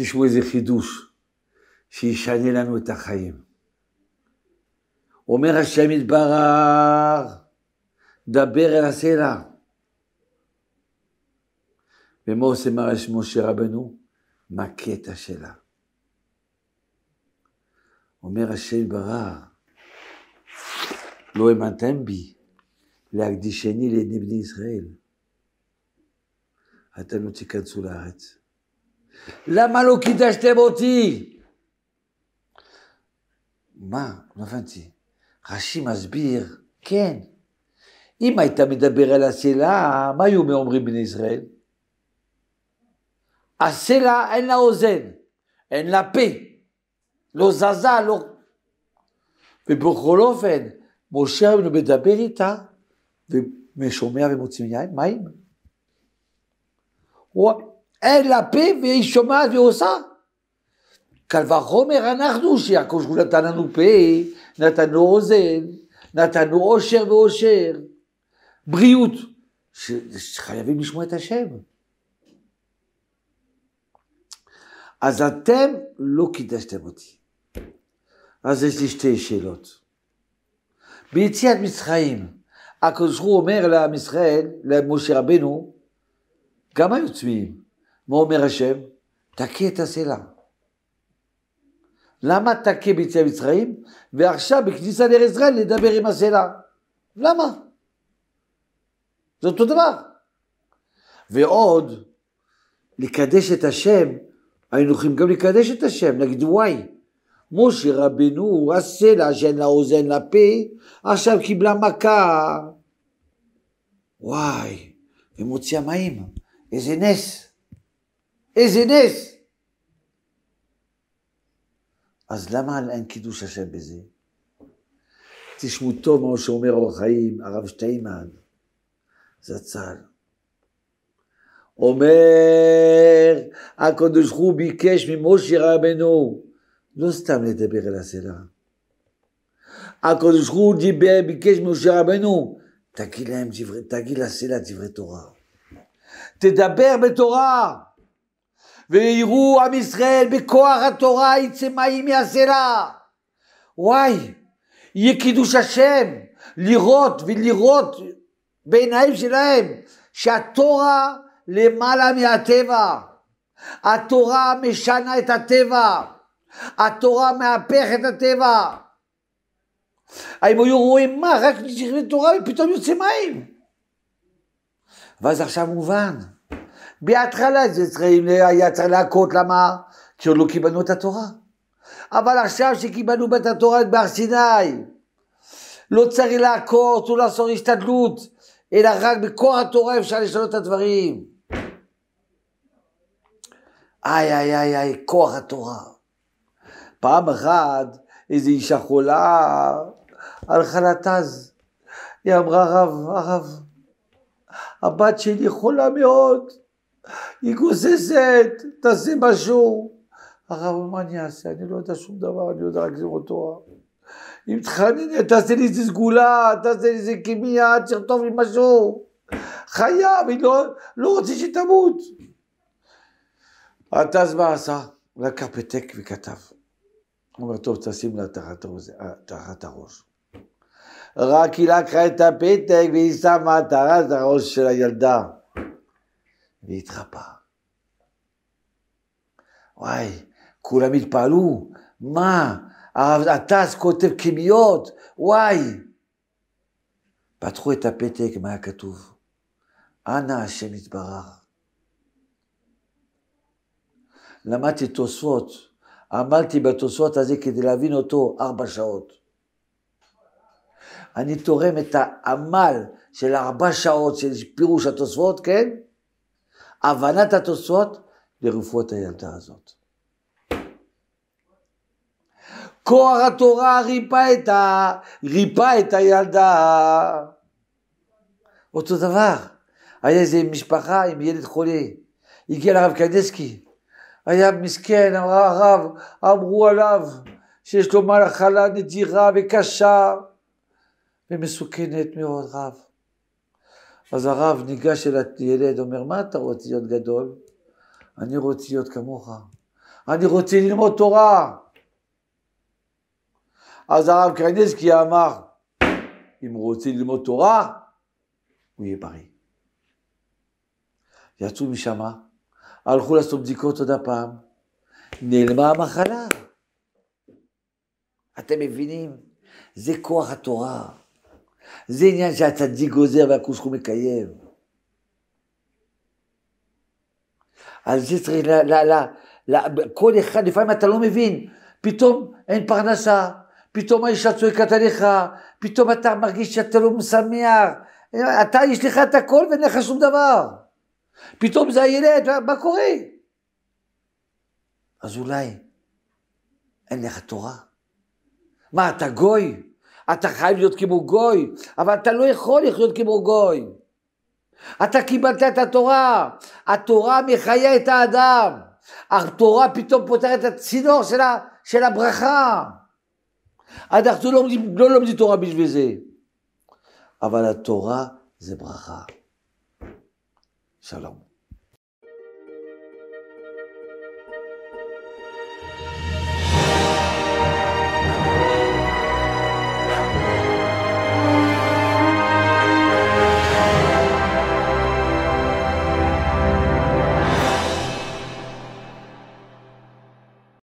תשמעו איזה חידוש שישנה לנו את החיים. אומר השם יתברך, דבר אל הסלע. ומה עושה משה רבנו? מכה את השאלה. אומר השם ברר, לא האמנתם בי להקדישני לעיני בני ישראל. אתם לא תיכנסו לארץ. למה לא קידשתם אותי? מה? לא הבנתי. רש"י מסביר, כן. אם היית מדבר על הסלע, מה היו אומרים בני ישראל? הסלע אין לה אוזן, אין לה פה, לא זזה, לא... ובכל אופן, משה רבנו מדבר איתה, ושומע ומוציא מים, מים. אין לה פה והיא שומעת ועושה. קל וחומר אנחנו שיעקב שהוא נתן לנו פה, נתן לו אוזן, נתן לו עושר ועושר, בריאות, ש... שחייבים לשמוע את השם. אז אתם לא קידשתם אותי. אז יש לי שתי שאלות. ביציאת מצרים, הקדוש ברוך הוא אומר לעם ישראל, למשה רבנו, גם היו צמאים. מה אומר השם? תקי את הסלע. למה תקי ביציאה מצרים, ועכשיו בכניסה לארץ ישראל לדבר עם הסלע. למה? זה אותו דבר. ועוד, לקדש את השם, היינו יכולים גם לקדש את השם, נגיד וואי. משה רבנו, הסלע שאין לה אוזן לפה, עכשיו קיבלה מכה. וואי, ומוציאה מים, איזה נס. איזה נס! אז למה אין קידוש השם בזה? תשמעו טוב מה שאומר אור החיים, הרב שטיימן, זצ"ל. אומר, הקדוש ברוך הוא ביקש ממשה רבנו לא סתם לדבר אל הסלע. הקדוש ברוך הוא דיבר, ביקש ממשה רבנו, תגיד להם, דברי, תגיד לסלע דברי תורה. תדבר בתורה. ויראו עם ישראל בכוח התורה יצא מים מהסלע. וואי, יהיה קידוש השם, לראות ולראות בעיניים שלהם שהתורה למעלה מהטבע. התורה משנה את הטבע. התורה מהפכת הטבע. האם היו רואים מה? רק נכתבי תורה ופתאום יוצא מים. ואז עכשיו מובן. בהתחלה זה צריכים, היה צריך להכות, למה? כי עוד לא קיבלנו את התורה. אבל עכשיו שקיבלנו את התורה את בהר סיני, לא צריך להכות, או לא לעשות השתדלות, אלא רק בכוח התורה אפשר לשנות את הדברים. איי, איי, איי, איי, כוח התורה. פעם אחת איזו אישה חולה הלכה לתז. היא אמרה, הרב, הרב, הבת שלי חולה מאוד. היא גוזזת, תעשי משהו. הרב אומר, מה אני אעשה? אני לא יודע שום דבר, אני לא יודע רק לראות תורה. אם תחנן, תעשה לי איזה סגולה, תעשה לי איזה כימיה, תכתוב לי משהו. חייב, היא לא, לא רוצה שתמות. אז מה עשה? לקח פתק וכתב. הוא אומר, טוב, תשים לה אה, תחת הראש. רק היא לקחה את הפתק והיא שמה תחת הראש של הילדה. והתחפה. וואי, כולם התפעלו, מה? הרב עטס כותב כמיות, וואי. פתחו את הפתק, מה היה כתוב? אנא השם יתברך. למדתי תוספות, עמלתי בתוספות הזה כדי להבין אותו ארבע שעות. אני תורם את העמל של ארבע שעות של פירוש התוספות, כן? הבנת התוצאות לרפואת הילדה הזאת. כוח התורה ריפא את, ה... ריפא את הילדה. אותו דבר, היה איזה משפחה עם ילד חולה, הגיע לרב קדסקי, היה מסכן, אמרה הרב, אמרו עליו שיש לו מחלה נדירה וקשה ומסוכנת מאוד רב. אז הרב ניגש אל הילד, אומר, מה אתה רוצה להיות גדול? אני רוצה להיות כמוך. אני רוצה ללמוד תורה. אז הרב קרניזקי אמר, אם הוא רוצה ללמוד תורה, הוא יהיה בריא. יצאו משם, הלכו לעשות בדיקות עוד הפעם, נעלמה המחלה. אתם מבינים? זה כוח התורה. זה עניין שהצדיק גוזר והכוס ברוך הוא מקיים. על זה צריך, ל... ל, ל, ל כל אחד, לפעמים אתה לא מבין, פתאום אין פרנסה, פתאום האישה צועקת עליך, פתאום אתה מרגיש שאתה לא משמח, אתה יש לך את הכל ואין לך שום דבר. פתאום זה הילד, מה קורה? אז אולי אין לך תורה? מה, אתה גוי? אתה חייב להיות כמו גוי, אבל אתה לא יכול לחיות כמו גוי. אתה קיבלת את התורה, התורה מחיה את האדם, התורה פתאום פותרת את הצינור של, ה, של הברכה. אנחנו לא לומדים, לא לומד תורה בשביל זה, אבל התורה זה ברכה. שלום.